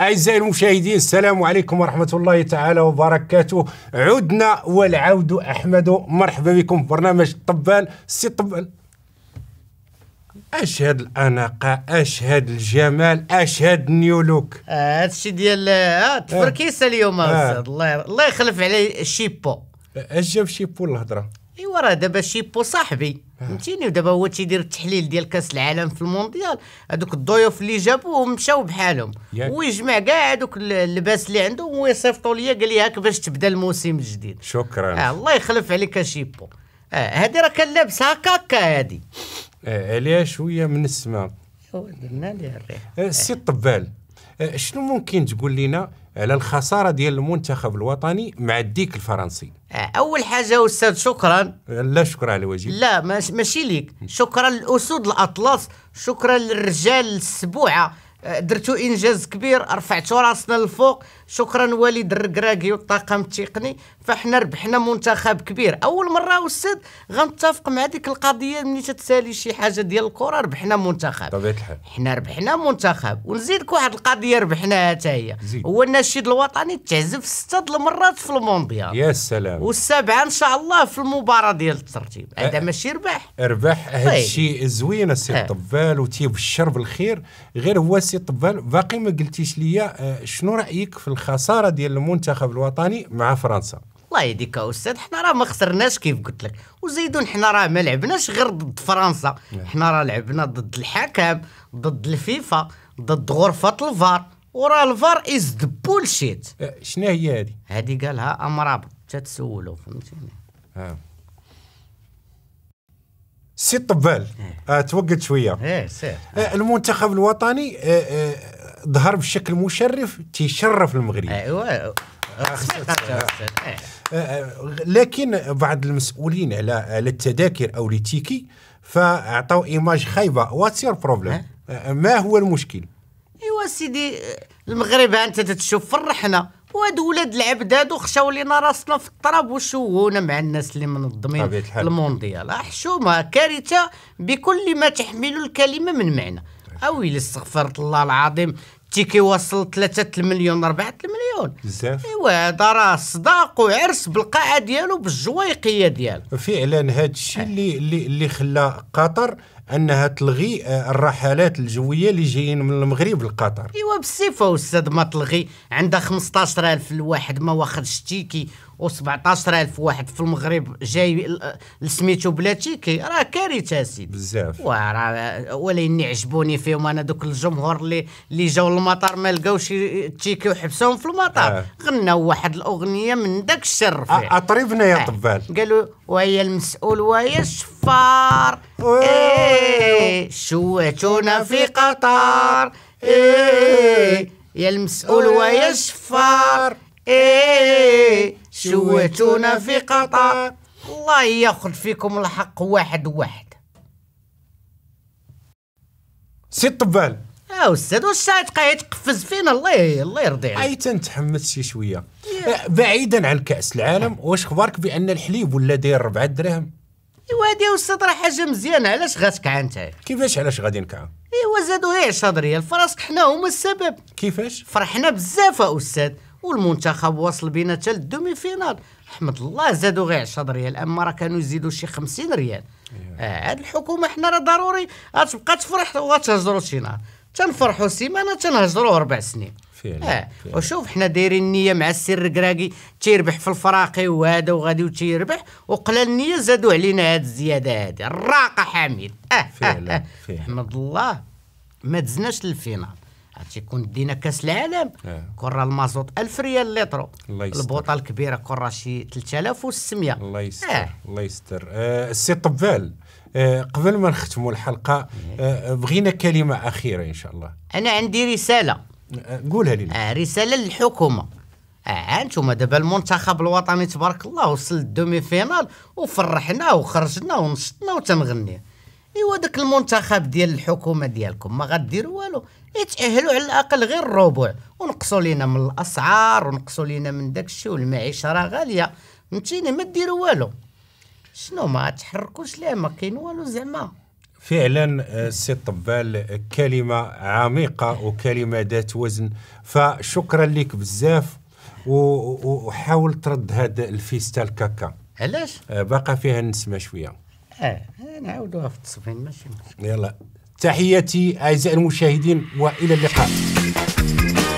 أعزائي المشاهدين السلام عليكم ورحمة الله تعالى وبركاته عدنا والعود أحمد مرحبا بكم في برنامج طبال سي طبال اشهد الاناقه اشهد الجمال اشهد نيولوك هذا الشيء ديال آه، تفركيسه اليوم آه. الله الله يخلف عليه شيبو اش جاب شيبو الهضره ايوا راه دابا شيبو صاحبي فهمتيني ودابا هو تيدير التحليل ديال كاس العالم في المونديال هذوك الضيوف اللي جابوهم مشاو بحالهم ويجمع كاع هذوك اللباس اللي عنده ويصيفطوا ليا قال لي هاك باش تبدا الموسم الجديد شكرا آه الله يخلف عليك شيبو آه هذه راه كان لابس هكا هكا هذه آه عليها شويه من السماء قلنا لي الريح السي آه، الطبال آه، شنو ممكن تقول لنا على الخساره ديال المنتخب الوطني مع الديك الفرنسي آه، اول حاجه استاذ شكرا لا شكرا على وجهك لا ماشي ليك شكرا لاسود الاطلس شكرا للرجال السبوعه درتو انجاز كبير رفعتو راسنا للفوق شكرا وليد الركراكي والطاقم التقني فاحنا ربحنا منتخب كبير اول مره استاذ غنتفق مع ديك القضيه ملي تتسالي شي حاجه ديال الكره ربحنا منتخب طبيعه الحال حنا ربحنا منتخب ونزيدك واحد القضيه ربحناها حتى هي هو النشيد الوطني تعزف سته المرات في المونديال يا سلام والسبعه ان شاء الله في المباراه ديال الترتيب هذا أه ماشي ربح ربح هذا الشيء طيب. زوين السي الطبال وتيبشر بالخير غير هو سي طبال باقي ما قلتيش ليا آه، شنو رايك في الخساره ديال المنتخب الوطني مع فرنسا الله يهديك استاذ حنا راه ما خسرناش كيف قلت لك وزيدون حنا راه ما لعبناش غير ضد فرنسا نعم. حنا راه لعبنا ضد الحكم ضد الفيفا ضد غرفه الفار وراه الفار از ذا بولشيت شنو هي هذه هذه قالها امرابط تتسولو فهمتيني آه. سي طبال إيه. آه توقد شويه ايه سير آه المنتخب الوطني آه آه ظهر بشكل مشرف تيشرف المغرب ايوا آه، آه. إيه. آه، لكن بعض المسؤولين على على التذاكر او التيكي فاعطوا ايماج خايبه واتسير بروبليم ما هو المشكل ايوا سيدي المغرب انت تشوف فرحنا وهاد ولاد العبداد وخشاو لينا راسنا في التراب وشوهونا مع الناس اللي منظمين المونديال حشومه كارثه بكل ما تحمل الكلمه من معنى اويلي استغفر الله العظيم تي وصل 3 المليون 4 المليون بزاف ايوا هذا راه صداق وعرس بالقاعه ديالو بالجويقيه ديالو فعلا هذا الشيء اللي اللي اللي خلى قطر انها تلغي آه، الرحلات الجويه اللي جايين من المغرب لقطر ايوا بالصفه استاذ ما تلغي عندها 15000 الواحد ما واخدش تيكي و17000 واحد في المغرب جاي آه، لسميتو بلا تيكي راه كارثه سيدي بزاف وراه ولكن عجبوني فيهم انا دوك الجمهور اللي اللي جاو للمطار ما لقاوش التيكي وحبسوهم في المطار آه. غناو واحد الاغنيه من داك الشر اطربنا يا آه. طبال آه. قالوا ويا المسؤول ويا الشفار ايه شواتونا في قطر ايه يا المسؤول ويا الشفار ايه شواتونا في قطر الله ياخذ فيكم الحق واحد واحد سي الطبال اه استاذ واش قاعد تقفز فينا الله الله يرضي عليك اي تنتحمس شي شويه بعيدا عن كاس العالم نعم. واش خبارك بان الحليب ولا داير 4 دراهم ايوا هادي استاذ راه حاجه مزيانه علاش غاتك انت كيفاش علاش غادي نكع ايوا زادوا إيه، غير 10 ريال فراسك حنا هما السبب كيفاش فرحنا بزاف استاذ والمنتخب وصل بينا حتى للدومي فينال حمد الله زادوا غير 10 ريال اما راه كانوا يزيدوا شي 50 ريال آه، هاد آه الحكومه حنا راه ضروري غتبقى تفرح وغتهجروا شي نهار تنفرحوا سيمانه تنهجروا اربع سنين فعلا اه وشوف حنا دايرين النيه مع السير الركراكي تيربح في الفراقي وهذا وغادي وتيربح وقلا النيه زادوا علينا هاد الزياده هادي الراقه حميد اه, آه، فعلا اه فعلا احمد الله ما دزناش للفينال عرفتي كون دينا كاس العالم آه. كره المازوت 1000 ريال يستر البوطه الكبيره كره شي 3600 الله يستر آه. الله يستر آه السي طبال آه قبل ما نختموا الحلقه إيه. آه بغينا كلمه اخيره ان شاء الله انا عندي رساله آه، قولها لي آه، رساله للحكومه اه انتم دابا المنتخب الوطني تبارك الله وصل الدومي فينال وفرحنا وخرجنا ونشطنا وتنغني ايوا داك المنتخب ديال الحكومه ديالكم ما غديروا والو يتاهلوا على الاقل غير الربع ونقصوا لينا من الاسعار ونقصوا لينا من داك الشيء والمعيشه راه غاليه فهمتيني ما ديروا والو شنو ما تحركوش ليه ما كاين والو زعما فعلا السي آه، طبال كلمه عميقه وكلمه ذات وزن فشكرا لك بزاف وحاول ترد هذا الفيستا الكاكا علاش آه، باقا فيها نسمه شويه آه،, اه نعاودوها في التصفين ماشي يلا تحياتي اعزائي المشاهدين والى اللقاء